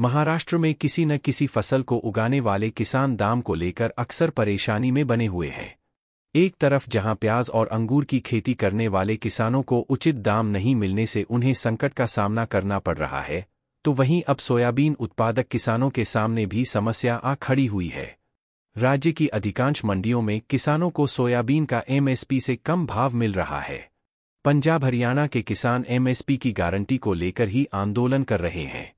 महाराष्ट्र में किसी न किसी फसल को उगाने वाले किसान दाम को लेकर अक्सर परेशानी में बने हुए हैं एक तरफ जहां प्याज और अंगूर की खेती करने वाले किसानों को उचित दाम नहीं मिलने से उन्हें संकट का सामना करना पड़ रहा है तो वहीं अब सोयाबीन उत्पादक किसानों के सामने भी समस्या आ खड़ी हुई है राज्य की अधिकांश मंडियों में किसानों को सोयाबीन का एमएसपी से कम भाव मिल रहा है पंजाब हरियाणा के किसान एमएसपी की गारंटी को लेकर ही आंदोलन कर रहे हैं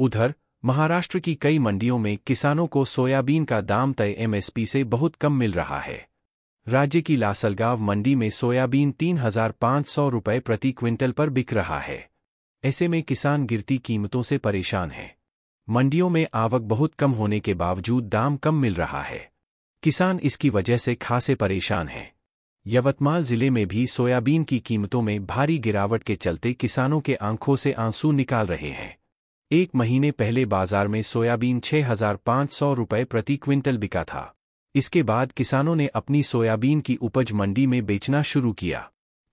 उधर महाराष्ट्र की कई मंडियों में किसानों को सोयाबीन का दाम तय एमएसपी से बहुत कम मिल रहा है राज्य की लासलगांव मंडी में सोयाबीन तीन हजार पाँच सौ रुपये प्रति क्विंटल पर बिक रहा है ऐसे में किसान गिरती कीमतों से परेशान हैं मंडियों में आवक बहुत कम होने के बावजूद दाम कम मिल रहा है किसान इसकी वजह से खासे परेशान हैं यवतमाल जिले में भी सोयाबीन की कीमतों में भारी गिरावट के चलते किसानों के आंखों से आंसू निकाल रहे हैं एक महीने पहले बाजार में सोयाबीन 6,500 रुपये प्रति क्विंटल बिका था इसके बाद किसानों ने अपनी सोयाबीन की उपज मंडी में बेचना शुरू किया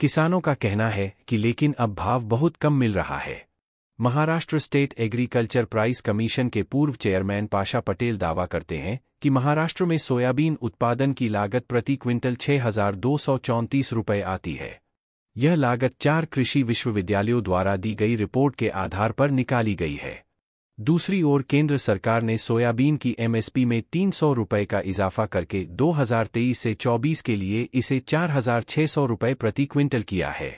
किसानों का कहना है कि लेकिन अब भाव बहुत कम मिल रहा है Maharashtra state agriculture price commission के पूर्व चेयरमैन पाशा पटेल दावा करते हैं कि महाराष्ट्र में सोयाबीन उत्पादन की लागत प्रति क्विंटल छह रुपये आती है यह लागत चार कृषि विश्वविद्यालयों द्वारा दी गई रिपोर्ट के आधार पर निकाली गई है दूसरी ओर केंद्र सरकार ने सोयाबीन की एमएसपी में तीन सौ रुपये का इजाफा करके 2023 से 24 के लिए इसे चार हजार सौ रुपये प्रति क्विंटल किया है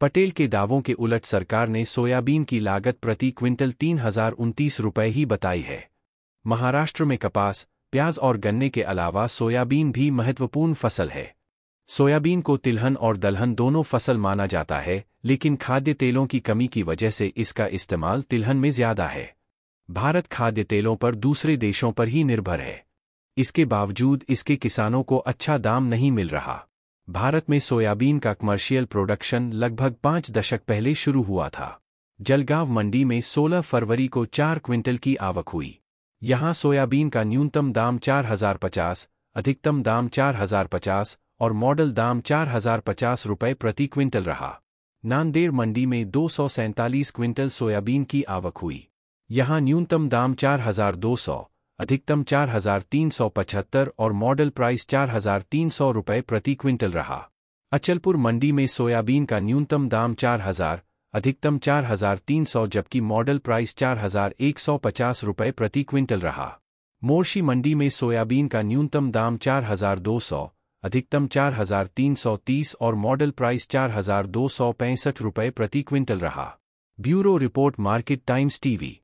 पटेल के दावों के उलट सरकार ने सोयाबीन की लागत प्रति क्विंटल तीन हजार उनतीस रुपये ही बताई है महाराष्ट्र में कपास प्याज और गन्ने के अलावा सोयाबीन भी महत्वपूर्ण फसल है सोयाबीन को तिलहन और दलहन दोनों फसल माना जाता है लेकिन खाद्य तेलों की कमी की वजह से इसका इस्तेमाल तिलहन में ज्यादा है भारत खाद्य तेलों पर दूसरे देशों पर ही निर्भर है इसके बावजूद इसके किसानों को अच्छा दाम नहीं मिल रहा भारत में सोयाबीन का कमर्शियल प्रोडक्शन लगभग पांच दशक पहले शुरू हुआ था जलगांव मंडी में 16 फरवरी को चार क्विंटल की आवक हुई यहाँ सोयाबीन का न्यूनतम दाम चार हजार पचास अधिकतम दाम चार पचास और मॉडल दाम चार हजार पचास रुपये प्रति क्विंटल रहा नांदेड़ मंडी में दो सौ सैंतालीस क्विंटल सोयाबीन की आवक हुई यहां न्यूनतम दाम चार हजार दो सौ अधिकतम चार हजार तीन सौ पचहत्तर और मॉडल प्राइस चार हजार तीन सौ रुपये प्रति क्विंटल रहा अचलपुर मंडी में सोयाबीन का न्यूनतम दाम चार हजार अधिकतम चार हजार तीन सौ जबकि मॉडल प्राइस चार हजार एक सौ पचास रुपये प्रति क्विंटल रहा मोर्शी मंडी में सोयाबीन का न्यूनतम दाम चार हजार दो सौ अधिकतम 4,330 और मॉडल प्राइस चार हजार दो सौ पैंसठ रुपये प्रति क्विंटल रहा bureau report market Times TV